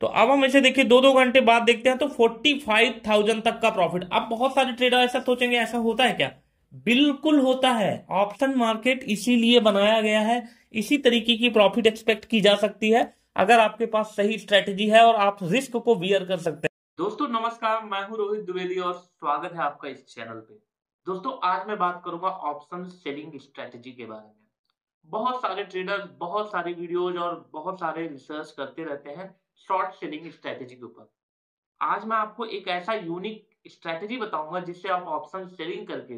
तो अब हम इसे देखिए दो दो घंटे बाद देखते हैं तो फोर्टी फाइव थाउजेंड तक का प्रॉफिट अब बहुत सारे ट्रेडर ऐसा सोचेंगे ऐसा होता है क्या बिल्कुल होता है ऑप्शन मार्केट इसीलिए बनाया गया है इसी तरीके की प्रॉफिट एक्सपेक्ट की जा सकती है अगर आपके पास सही स्ट्रेटेजी है और आप रिस्क को बियर कर सकते हैं दोस्तों नमस्कार मैं हूं रोहित द्विवेदी और स्वागत है आपका इस चैनल पे दोस्तों आज मैं बात करूंगा ऑप्शन सेलिंग स्ट्रेटेजी के बारे में बहुत सारे ट्रेडर बहुत सारी वीडियोज और बहुत सारे रिसर्च करते रहते हैं शॉर्ट सेलिंग स्ट्रेटेजी के ऊपर आज मैं आपको एक ऐसा यूनिक स्ट्रेटेजी बताऊंगा जिससे आप ऑप्शन सेलिंग करके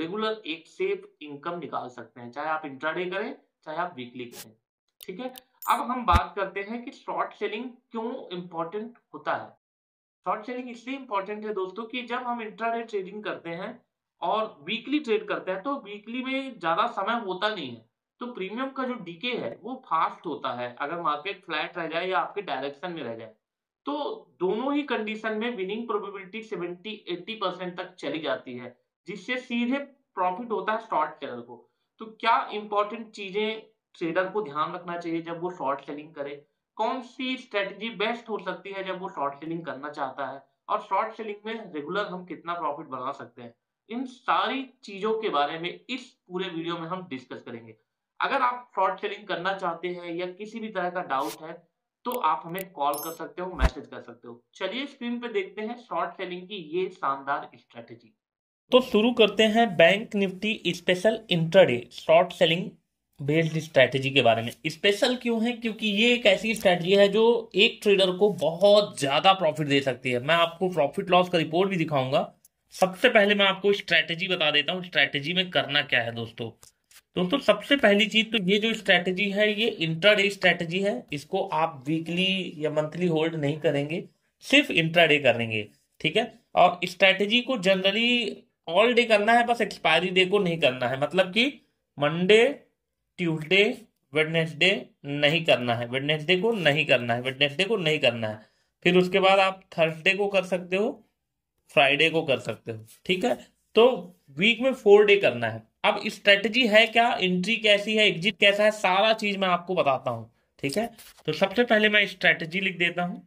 रेगुलर एक सेफ इनकम निकाल सकते हैं चाहे आप इंट्राडे करें चाहे आप वीकली करें ठीक है अब हम बात करते हैं कि शॉर्ट सेलिंग क्यों इम्पोर्टेंट होता है शॉर्ट सेलिंग इसलिए इम्पोर्टेंट है दोस्तों कि जब हम इंट्राडे ट्रेडिंग करते हैं और वीकली ट्रेड करते हैं तो वीकली में ज्यादा समय होता नहीं है तो प्रीमियम का जो डीके है वो फास्ट होता है अगर मार्केट फ्लैट रह जाए या आपके डायरेक्शन में रह जाए तो दोनों ही कंडीशन में विनिंग प्रोबेबिलिटी 70 80 परसेंट तक चली जाती है जिससे सीधे प्रॉफिट होता है शॉर्ट सेलर को तो क्या इंपॉर्टेंट चीजें ट्रेडर को ध्यान रखना चाहिए जब वो शॉर्ट सेलिंग करे कौन सी स्ट्रेटजी बेस्ट हो सकती है जब वो शॉर्ट सेलिंग करना चाहता है और शॉर्ट सेलिंग में रेगुलर हम कितना प्रॉफिट बना सकते हैं इन सारी चीजों के बारे में इस पूरे वीडियो में हम डिस्कस करेंगे अगर आप फ्रॉड सेलिंग करना चाहते हैं या किसी भी तरह का डाउट है तो आप हमें कॉल कर सकते हो मैसेज कर सकते हो चलिए स्क्रीन पे देखते हैं शॉर्ट सेलिंग की ये शानदार स्ट्रेटेजी तो शुरू करते हैं bank Nifty special intraday short selling based strategy के बारे में स्पेशल क्यों है क्योंकि ये एक ऐसी स्ट्रैटेजी है जो एक ट्रेडर को बहुत ज्यादा प्रॉफिट दे सकती है मैं आपको प्रॉफिट लॉस का रिपोर्ट भी दिखाऊंगा सबसे पहले मैं आपको स्ट्रैटेजी बता देता हूँ स्ट्रैटेजी में करना क्या है दोस्तों दोस्तों सबसे पहली चीज तो ये जो स्ट्रेटजी है ये इंट्राडे स्ट्रेटजी है इसको आप वीकली या मंथली होल्ड नहीं करेंगे सिर्फ इंट्राडे करेंगे ठीक है और स्ट्रेटजी को जनरली ऑल डे करना है बस एक्सपायरी डे को नहीं करना है मतलब कि मंडे ट्यूसडे वेडनेसडे नहीं करना है वेडनेसडे को नहीं करना है वेडनेसडे को नहीं करना है फिर उसके बाद आप थर्सडे को कर सकते हो फ्राइडे को कर सकते हो ठीक है तो वीक में फोर डे करना है अब स्ट्रेटजी है क्या एंट्री कैसी है एग्जिट कैसा है सारा चीज मैं आपको बताता हूं ठीक है तो सबसे पहले मैं स्ट्रेटजी लिख देता हूं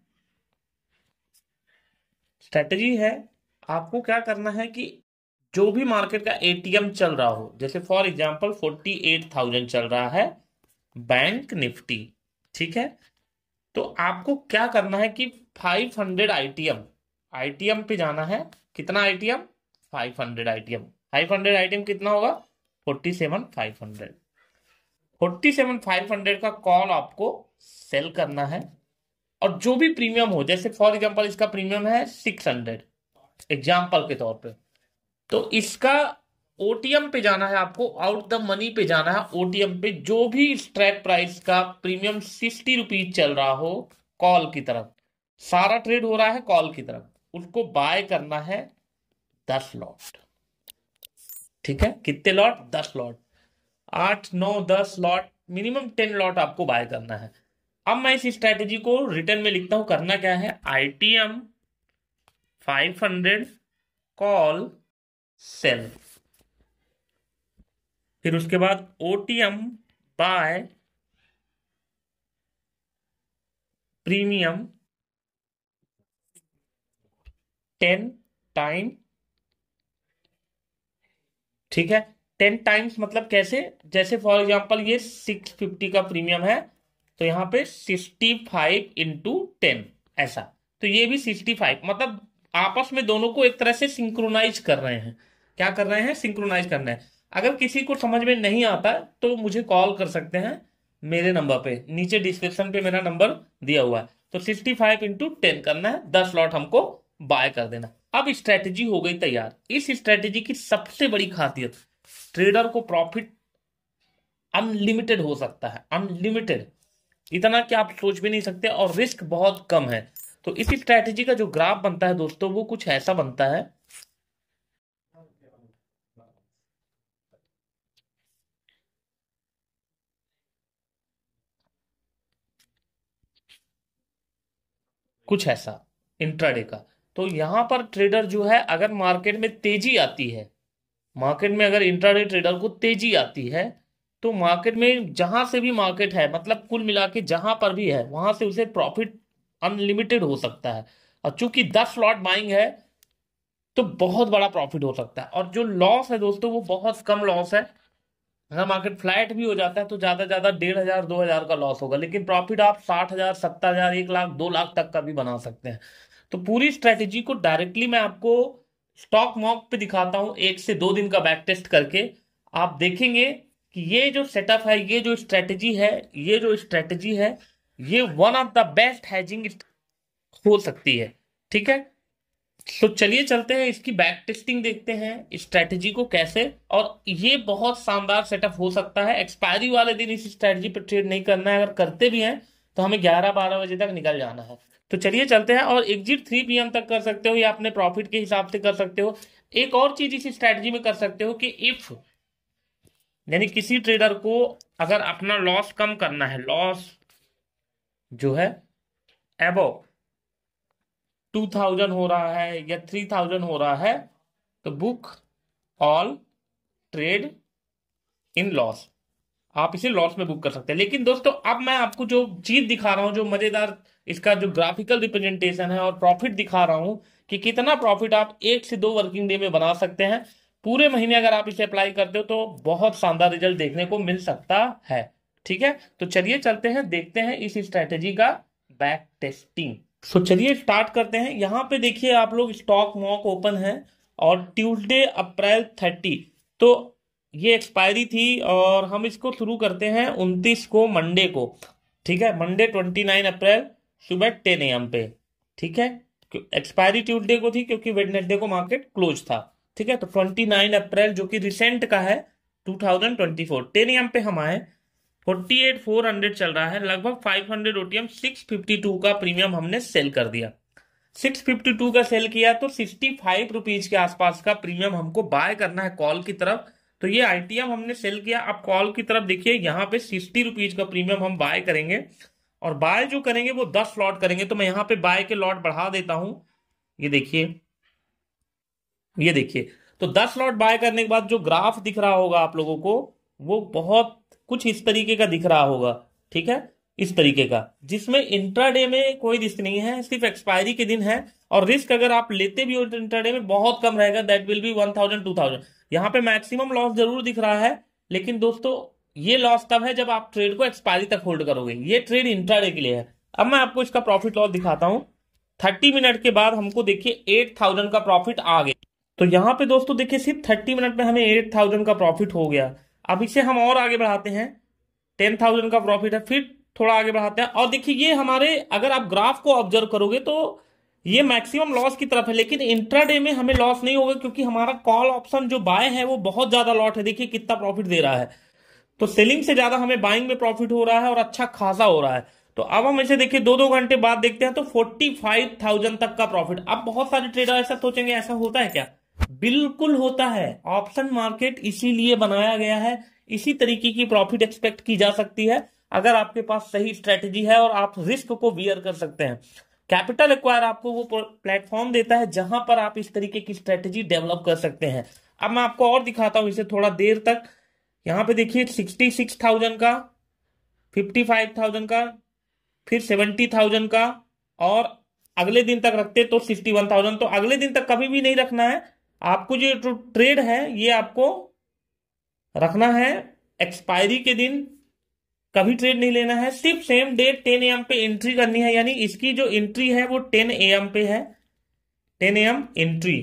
स्ट्रेटजी है आपको क्या करना है कि जो भी मार्केट का एटीएम चल रहा हो जैसे for example forty eight thousand चल रहा है बैंक निफ्टी ठीक है तो आपको क्या करना है कि फाइव हंड्रेड आईटीएम आईटीएम पे जाना है कितना ITM five hundred ITM five hundred ITM कितना होगा forty seven five hundred forty seven five hundred का कॉल आपको सेल करना है और जो भी प्रीमियम हो जैसे फॉर एग्जाम्पल इसका प्रीमियम है सिक्स हंड्रेड एग्जाम्पल के तौर पे तो इसका ओटीएम पे जाना है आपको आउट द मनी पे जाना है ओटीएम पे जो भी स्ट्रैक प्राइस का प्रीमियम सिक्सटी रुपीज चल रहा हो कॉल की तरफ सारा ट्रेड हो रहा है कॉल की तरफ उसको बाय करना है दस लॉट ठीक है कितने लॉट दस लॉट आठ नौ दस लॉट मिनिमम टेन लॉट आपको बाय करना है अब मैं इस स्ट्रेटेजी को रिटर्न में लिखता हूं करना क्या है आईटीएम हंड्रेड कॉल सेल फिर उसके बाद O M buy premium ten time ठीक है टेन टाइम्स मतलब कैसे जैसे फॉर एग्जाम्पल ये सिक्स फिफ्टी का प्रीमियम है तो यहाँ पे सिक्सटी फाइव इंटू टेन ऐसा तो ये भी सिक्सटी फाइव मतलब आपस में दोनों को एक तरह से सिंक्रोनाइज कर रहे हैं क्या कर रहे हैं सिंक्रोनाइज करना है अगर किसी को समझ में नहीं आता तो मुझे कॉल कर सकते हैं मेरे नंबर पे नीचे डिस्क्रिप्शन पे मेरा नंबर दिया हुआ है तो सिक्सटी फाइव इंटू टेन करना है दस लॉट हमको बाय कर देना अब स्ट्रैटेजी हो गई तैयार इस स्ट्रैटेजी की सबसे बड़ी खासियत ट्रेडर को प्रॉफिट अनलिमिटेड हो सकता है अनलिमिटेड इतना कि आप सोच भी नहीं सकते और रिस्क बहुत कम है तो इस स्ट्रैटेजी का जो ग्राफ बनता है दोस्तों वो कुछ ऐसा बनता है कुछ ऐसा इंट्राडे का तो यहाँ पर ट्रेडर जो है अगर मार्केट में तेजी आती है मार्केट में अगर इंटरनेट ट्रेडर को तेजी आती है तो मार्केट में जहाँ से भी मार्केट है मतलब कुल मिला के जहाँ पर भी है वहाँ से उसे प्रॉफिट अनलिमिटेड हो सकता है और चूंकि दस लॉट बाइंग है तो बहुत बड़ा प्रॉफिट हो सकता है और जो लॉस है दोस्तों वो बहुत कम लॉस है अगर मार्केट फ्लैट भी हो जाता है तो ज़्यादा ज़्यादा डेढ़ हज़ार दो हज़ार का लॉस होगा लेकिन प्रॉफिट आप साठ हज़ार सत्तर हज़ार एक लाख दो लाख तक का भी बना सकते हैं तो पूरी स्ट्रैटेजी को डायरेक्टली मैं आपको स्टॉक मॉक पे दिखाता हूं एक से दो दिन का बैक टेस्ट करके आप देखेंगे कि ये जो सेटअप है ये जो स्ट्रैटेजी है ये जो स्ट्रैटेजी है ये one of the best hedging हो सकती है ठीक है तो चलिए चलते हैं इसकी बैक टेस्टिंग देखते हैं स्ट्रैटेजी को कैसे और ये बहुत शानदार सेटअप हो सकता है एक्सपायरी वाले दिन इस स्ट्रैटेजी पर ट्रेड नहीं करना है अगर करते भी हैं तो हमें 11-12 बजे तक निकल जाना है तो चलिए चलते हैं और एग्जिट थ्री पी तक कर सकते हो या अपने प्रॉफिट के हिसाब से कर सकते हो एक और चीज इसी स्ट्रैटेजी में कर सकते हो कि इफ यानी किसी ट्रेडर को अगर अपना लॉस कम करना है लॉस जो है एबो टू थाउजेंड हो रहा है या थ्री थाउजेंड हो रहा है तो book all trade in loss आप इसे लॉस में बुक कर सकते हैं लेकिन दोस्तों अब मैं आपको जो चीज दिखा रहा हूं जो मजेदार इसका जो ग्राफिकल रिप्रेजेंटेशन है और प्रॉफिट दिखा रहा हूँ कि कितना प्रॉफिट आप एक से दो वर्किंग डे में बना सकते हैं पूरे महीने अगर आप इसे अप्लाई करते हो तो बहुत शानदार रिजल्ट देखने को मिल सकता है ठीक है तो चलिए चलते हैं देखते हैं इस स्ट्रेटेजी का बैक टेस्टिंग सो चलिए स्टार्ट करते हैं यहाँ पे देखिए आप लोग स्टॉक मॉक ओपन है और ट्यूजडे अप्रैल थर्टी तो ये एक्सपायरी थी और हम इसको शुरू करते हैं उनतीस को मंडे को ठीक है मंडे ट्वेंटी नाइन अप्रैल सुबह टेन एम पे ठीक है एक्सपायरी ट्यूजडे को थी क्योंकि वेडनेसडे को मार्केट क्लोज था ठीक है तो ट्वेंटी नाइन अप्रैल जो कि रिसेंट का है two thousand twenty four ten AM पे हम आए फोर्टी एट फोर हंड्रेड चल रहा है लगभग five hundred OTM six fifty two का प्रीमियम हमने सेल कर दिया सिक्स फिफ्टी टू का सेल किया तो सिक्सटी फाइव रुपीज के आसपास का प्रीमियम हमको बाय करना है कॉल की तरफ तो ये आईटीएम हमने सेल किया अब कॉल की तरफ देखिए यहाँ पे सिक्सटी रुपीज का प्रीमियम हम बाय करेंगे और बाय जो करेंगे वो दस लॉट करेंगे तो मैं यहाँ पे बाय के लॉट बढ़ा देता हूं ये देखिए ये देखिए तो दस लॉट बाय करने के बाद जो ग्राफ दिख रहा होगा आप लोगों को वो बहुत कुछ इस तरीके का दिख रहा होगा ठीक है इस तरीके का जिसमें इंट्राडे में कोई रिस्क नहीं है सिर्फ एक्सपायरी के दिन है और रिस्क अगर आप लेते भी हो इंट्राडे में बहुत कम रहेगा that will be one thousand two thousand यहाँ पे मैक्सिमम लॉस जरूर दिख रहा है लेकिन दोस्तों ये लॉस तब है जब आप ट्रेड को एक्सपायरी तक होल्ड करोगे ये ट्रेड इंट्राडे के लिए है अब मैं आपको इसका प्रॉफिट लॉस दिखाता हूँ थर्टी मिनट के बाद हमको देखिए एट थाउजेंड का प्रॉफिट आ गया तो यहाँ पे दोस्तों देखिए सिर्फ थर्टी मिनट में हमें एट थाउजेंड का प्रॉफिट हो गया अब इसे हम और आगे बढ़ाते हैं टेन थाउजेंड का प्रॉफिट है फिर थोड़ा आगे बढ़ाते हैं और देखिए ये हमारे अगर आप ग्राफ को ऑब्जर्व करोगे तो ये मैक्सिमम लॉस की तरफ है लेकिन इंट्राडे में हमें लॉस नहीं होगा क्योंकि हमारा कॉल ऑप्शन जो बाय है वो बहुत ज्यादा लॉट है देखिए कितना प्रॉफिट दे रहा है तो सेलिंग से ज्यादा हमें बाइंग में प्रॉफिट हो रहा है और अच्छा खासा हो रहा है तो अब हम इसे देखिए दो दो घंटे बाद देखते हैं तो फोर्टी फाइव थाउजेंड तक का प्रॉफिट अब बहुत सारे ट्रेडर ऐसा सोचेंगे ऐसा होता है क्या बिल्कुल होता है ऑप्शन मार्केट इसीलिए बनाया गया है इसी तरीके की प्रॉफिट एक्सपेक्ट की जा सकती है अगर आपके पास सही स्ट्रेटेजी है और आप रिस्क को बियर कर सकते हैं कैपिटल एक्वायर आपको वो प्लेटफॉर्म देता है जहां पर आप इस तरीके की स्ट्रेटेजी डेवलप कर सकते हैं अब मैं आपको और दिखाता हूं इसे थोड़ा देर तक यहां पे देखिए सिक्सटी सिक्स थाउजेंड का फिफ्टी फाइव थाउजेंड का फिर सेवेंटी थाउजेंड का और अगले दिन तक रखते तो सिक्सटी वन थाउजेंड तो अगले दिन तक कभी भी नहीं रखना है आपको जो ट्रेड है ये आपको रखना है एक्सपायरी के दिन कभी ट्रेड नहीं लेना है सिर्फ सेम डेट टेन एम पे एंट्री करनी है यानी इसकी जो एंट्री है वो टेन एम पे है टेन एम एंट्री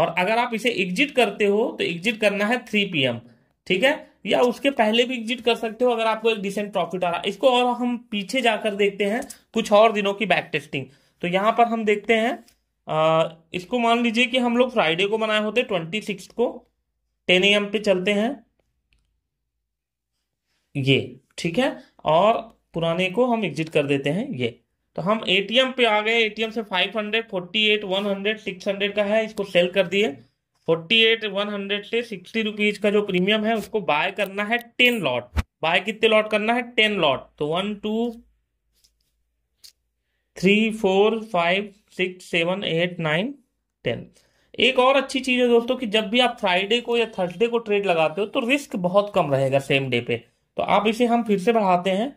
और अगर आप इसे एग्जिट करते हो तो एग्जिट करना है थ्री एम ठीक है या उसके पहले भी एग्जिट कर सकते हो अगर आपको एक डिसेंट प्रॉफिट आ रहा है इसको और हम पीछे जाकर देखते हैं कुछ और दिनों की बैक टेस्टिंग तो यहां पर हम देखते हैं आ, इसको मान लीजिए कि हम लोग फ्राइडे को बनाए होते ट्वेंटी सिक्स को टेन एम पे चलते हैं ये ठीक है और पुराने को हम एग्जिट कर देते हैं ये तो हम एटीएम पे आ गए एटीएम से वन हंड्रेड 100 600 का है इसको सेल कर दिए 48 100 से 60 रुपीज का जो प्रीमियम है उसको बाय करना है 10 लॉट बाय कितने लॉट करना है 10 लॉट तो one two three four five six seven eight nine ten एक और अच्छी चीज है दोस्तों कि जब भी आप फ्राइडे को या थर्सडे को ट्रेड लगाते हो तो रिस्क बहुत कम रहेगा सेम डे पे तो आप इसे हम फिर से बढ़ाते हैं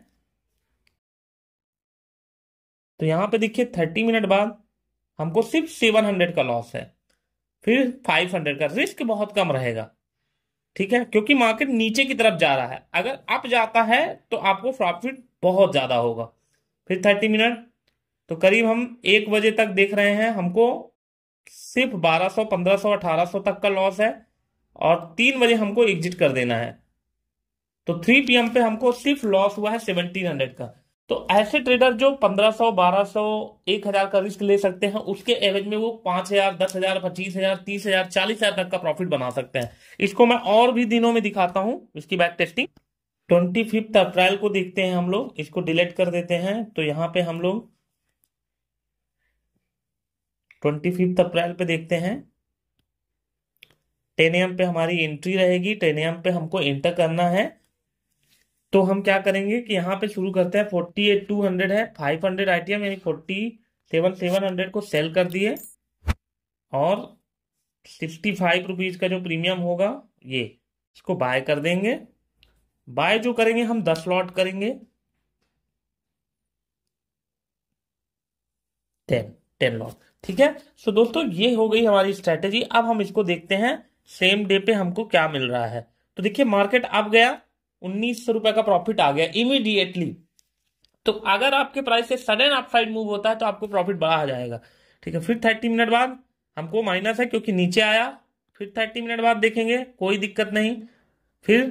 तो यहां पे देखिए थर्टी मिनट बाद हमको सिर्फ सेवन हंड्रेड का लॉस है फिर फाइव हंड्रेड का रिस्क बहुत कम रहेगा ठीक है क्योंकि मार्केट नीचे की तरफ जा रहा है अगर अप जाता है तो आपको प्रॉफिट बहुत ज्यादा होगा फिर थर्टी मिनट तो करीब हम एक बजे तक देख रहे हैं हमको सिर्फ 1200, 1500, 1800 तक का लॉस है और तीन बजे हमको एग्जिट कर देना है तो थ्री पीएम पे हमको सिर्फ लॉस हुआ है सेवनटीन हंड्रेड का तो ऐसे ट्रेडर जो पंद्रह सौ बारह सौ एक हजार का रिस्क ले सकते हैं उसके एवरेज में वो पांच हजार दस हजार पच्चीस हजार तीस हजार चालीस हजार तक का प्रॉफिट बना सकते हैं इसको मैं और भी दिनों में दिखाता हूं इसकी back testing twenty fifth April को देखते हैं हम लोग इसको डिलीट कर देते हैं तो यहाँ पे हम लोग ट्वेंटी फिफ्थ अप्रैल पे देखते हैं टेन एम पे हमारी एंट्री रहेगी टेन एम पे हमको एंटर करना है तो हम क्या करेंगे कि यहाँ पे शुरू करते हैं फोर्टी एट टू हंड्रेड है फाइव हंड्रेड आईटीएम यानी फोर्टी सेवन सेवन हंड्रेड को सेल कर दिए और सिक्सटी फाइव रुपीज का जो प्रीमियम होगा ये इसको बाय कर देंगे बाय जो करेंगे हम दस लॉट करेंगे टेन टेन लॉट ठीक है सो so, दोस्तों ये हो गई हमारी स्ट्रेटेजी अब हम इसको देखते हैं सेम डे पे हमको क्या मिल रहा है तो देखिए मार्केट अब गया उन्नीस सौ रुपए का प्रॉफिट आ गया इमीडिएटली तो अगर आपके प्राइस से सडन अपसाइड मूव होता है तो आपको प्रॉफिट बड़ा आ जाएगा ठीक है फिर थर्टी मिनट बाद हमको माइनस है क्योंकि नीचे आया फिर थर्टी मिनट बाद देखेंगे कोई दिक्कत नहीं फिर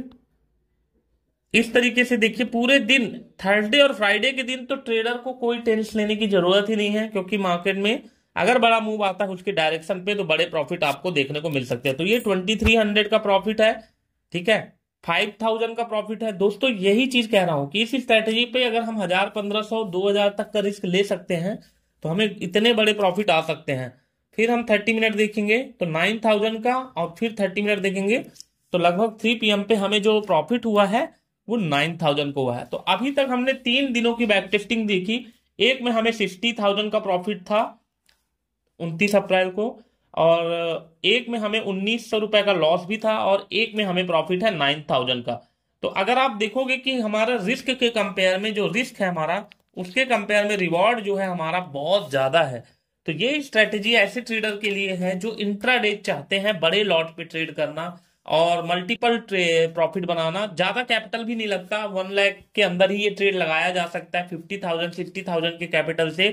इस तरीके से देखिए पूरे दिन थर्सडे और फ्राइडे के दिन तो ट्रेडर को कोई टेंस लेने की जरूरत ही नहीं है क्योंकि मार्केट में अगर बड़ा मूव आता है उसके डायरेक्शन पे तो बड़े प्रॉफिट आपको देखने को मिल सकते हैं तो ये ट्वेंटी थ्री हंड्रेड का प्रॉफिट है ठीक है फाइव थाउजेंड का प्रॉफिट है दोस्तों यही चीज कह रहा हूं कि इस स्ट्रेटेजी पे अगर हम हजार पंद्रह सौ दो हजार तक का रिस्क ले सकते हैं तो हमें इतने बड़े प्रॉफिट आ सकते हैं फिर हम थर्टी मिनट देखेंगे तो नाइन थाउजेंड का और फिर थर्टी मिनट देखेंगे तो लगभग थ्री पी पे हमें जो प्रॉफिट हुआ है वो नाइन थाउजेंड को हुआ है तो अभी तक हमने तीन दिनों की बैक टेस्टिंग देखी एक में हमें सिक्सटी थाउजेंड का प्रॉफिट था उनतीस अप्रैल को और एक में हमें उन्नीस सौ रुपए का लॉस भी था और एक में हमें प्रॉफिट है नाइन थाउजेंड का तो अगर आप देखोगे कि हमारा रिस्क के कंपेयर में जो रिस्क है हमारा उसके कंपेयर में रिवॉर्ड जो है हमारा बहुत ज्यादा है तो ये स्ट्रेटेजी ऐसे ट्रेडर के लिए है जो इंट्रा चाहते हैं बड़े लॉट पे ट्रेड करना और मल्टीपल प्रॉफिट बनाना ज्यादा कैपिटल भी नहीं लगता वन लैख के अंदर ही ये ट्रेड लगाया जा सकता है फिफ्टी थाउजेंड सिक्सटी थाउजेंड के कैपिटल से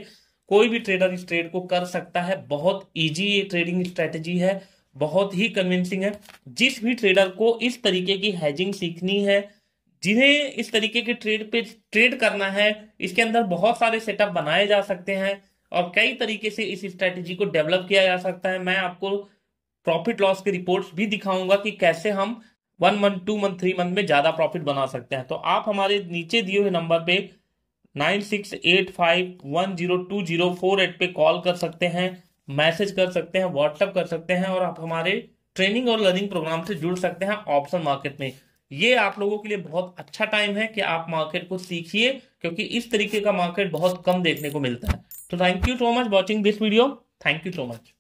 कोई भी ट्रेडर इस ट्रेड को कर सकता है बहुत ईजी ये ट्रेडिंग स्ट्रेटेजी है बहुत ही कन्विंसिंग है जिस भी ट्रेडर को इस तरीके की हैजिंग सीखनी है जिन्हें इस तरीके के ट्रेड पे ट्रेड करना है इसके अंदर बहुत सारे सेटअप बनाए जा सकते हैं और कई तरीके से इस स्ट्रेटेजी को डेवलप किया जा सकता है मैं आपको प्रॉफिट लॉस की रिपोर्ट्स भी दिखाऊंगा कि कैसे हम one month two month three month में ज़्यादा प्रॉफिट बना सकते हैं तो आप हमारे नीचे दिए हुए नंबर पे nine six eight five one zero two zero four eight पे कॉल कर सकते हैं मैसेज कर सकते हैं व्हाट्सअप कर सकते हैं और आप हमारे ट्रेनिंग और लर्निंग प्रोग्राम से जुड़ सकते हैं ऑप्शन मार्केट में ये आप लोगों के लिए बहुत अच्छा टाइम है कि आप मार्केट को सीखिए क्योंकि इस तरीके का मार्केट बहुत कम देखने को मिलता है तो thank you so much watching this video thank you so much